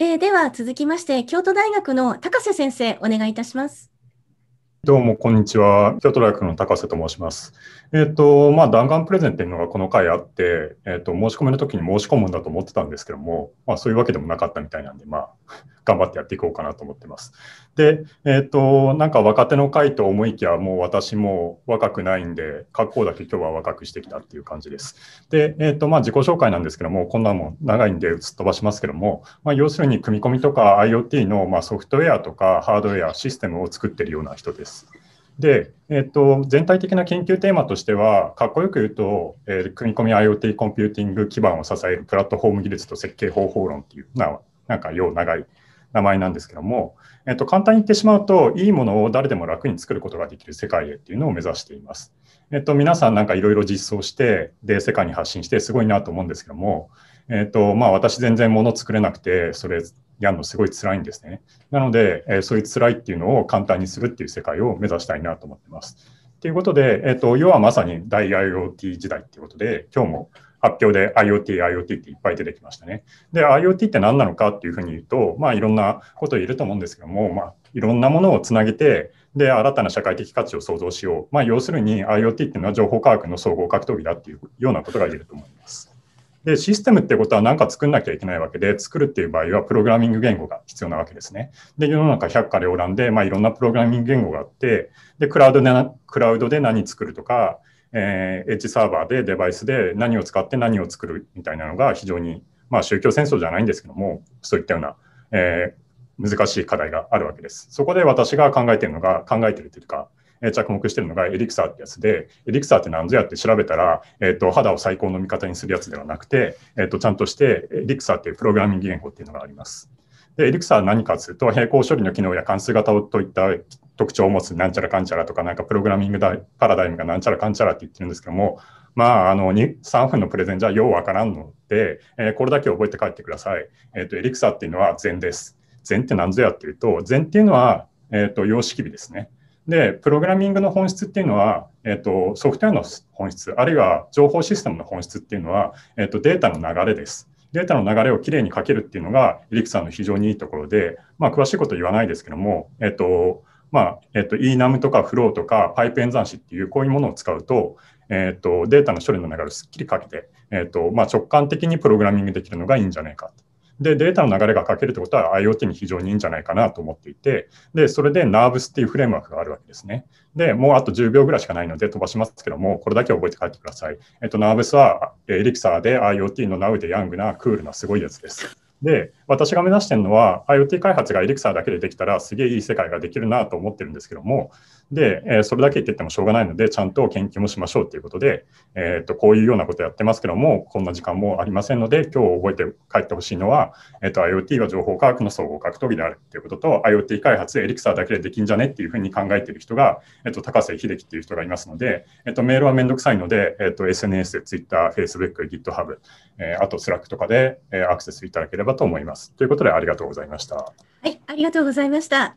えー、では続きまして、京都大学の高瀬先生、お願いいたします。どうも、こんにちは。京都大学の高瀬と申します。えっ、ー、と、まあ、弾丸プレゼンっていうのがこの回あって、えっ、ー、と、申し込みの時に申し込むんだと思ってたんですけども、まあ、そういうわけでもなかったみたいなんで、まあ、頑張ってやっていこうかなと思ってます。で、えっ、ー、と、なんか若手の会と思いきや、もう私も若くないんで、格好だけ今日は若くしてきたっていう感じです。で、えっ、ー、と、まあ自己紹介なんですけども、こんなもん長いんで映っ飛ばしますけども、まあ要するに組み込みとか IoT のまソフトウェアとかハードウェア、システムを作ってるような人です。で、えっと、全体的な研究テーマとしては、かっこよく言うと、えー、組み込み IoT コンピューティング基盤を支えるプラットフォーム技術と設計方法論っていうな、なんかよう長い名前なんですけども、えっと、簡単に言ってしまうと、いいものを誰でも楽に作ることができる世界へっていうのを目指しています。えっと、皆さんなんかいろいろ実装して、で、世界に発信してすごいなと思うんですけども、えっと、まあ私全然物作れなくて、それやるのすごい辛いんですね。なので、えそういう辛いっていうのを簡単にするっていう世界を目指したいなと思ってます。ということで、えっと、要はまさに大 IoT 時代っていうことで、今日も発表で IoT、IoT っていっぱい出てきましたね。で、IoT って何なのかっていうふうに言うと、まあ、いろんなこと言えると思うんですけども、まあ、いろんなものをつなげて、で、新たな社会的価値を創造しよう。まあ、要するに IoT っていうのは情報科学の総合格闘技だっていうようなことが言えると思います。で、システムってことは何か作んなきゃいけないわけで、作るっていう場合はプログラミング言語が必要なわけですね。で、世の中百科両覧で、まあ、いろんなプログラミング言語があって、で、クラウドで、クラウドで何作るとか、えー、エッジサーバーでデバイスで何を使って何を作るみたいなのが非常に、まあ、宗教戦争じゃないんですけどもそういったような、えー、難しい課題があるわけです。そこで私が考えてるのが考えてるというか着目してるのがエリクサーってやつで、エリクサーって何ぞやって調べたら、えっ、と、肌を最高の味方にするやつではなくて、えっ、と、ちゃんとして、エリクサーっていうプログラミング言語っていうのがあります。で、エリクサーは何かというと、並行処理の機能や関数型といった特徴を持つなんちゃらかんちゃらとか、なんかプログラミングだパラダイムがなんちゃらかんちゃらって言ってるんですけども、まあ、あの、3分のプレゼンじゃようわからんので、えー、これだけ覚えて帰ってください。えっ、ー、と、エリクサっていうのは禅です。禅って何ぞやっていうと、禅っていうのは、えっ、ー、と、様式美ですね。で、プログラミングの本質っていうのは、えっ、と、ソフトウェアの本質、あるいは情報システムの本質っていうのは、えっ、と、データの流れです。データの流れをきれいに書けるっていうのが、エリクサの非常にいいところで、まあ、詳しいこと言わないですけども、えっ、と、まあ、えっと、enum とか flow とかパイプ演算子っていうこういうものを使うと、えっと、データの処理の流れをすっきりかけて、えっと、まあ、直感的にプログラミングできるのがいいんじゃないかと。で、データの流れが書けるってことは IoT に非常にいいんじゃないかなと思っていて、で、それで NERVS っていうフレームワークがあるわけですね。で、もうあと10秒ぐらいしかないので飛ばしますけども、これだけ覚えて帰ってください。えっと、NERVS はエリクサーで IoT の Now でヤングなクールなすごいやつです。で、私が目指してるのは IoT 開発がエリクサーだけでできたらすげえいい世界ができるなと思ってるんですけどもで、えそれだけ言っててもしょうがないのでちゃんと研究もしましょうということで、えー、とこういうようなことやってますけどもこんな時間もありませんので今日覚えて帰ってほしいのは、えー、と IoT は情報科学の総合格闘技であるということと IoT 開発エリクサーだけでできんじゃねっていうふうに考えてる人が、えー、と高瀬秀樹っていう人がいますので、えー、とメールはめんどくさいので、えー、と SNS、Twitter、Facebook、GitHub、えあと Slack とかで、えアクセスいただければと思います。ます。ということでありがとうございました。はい、ありがとうございました。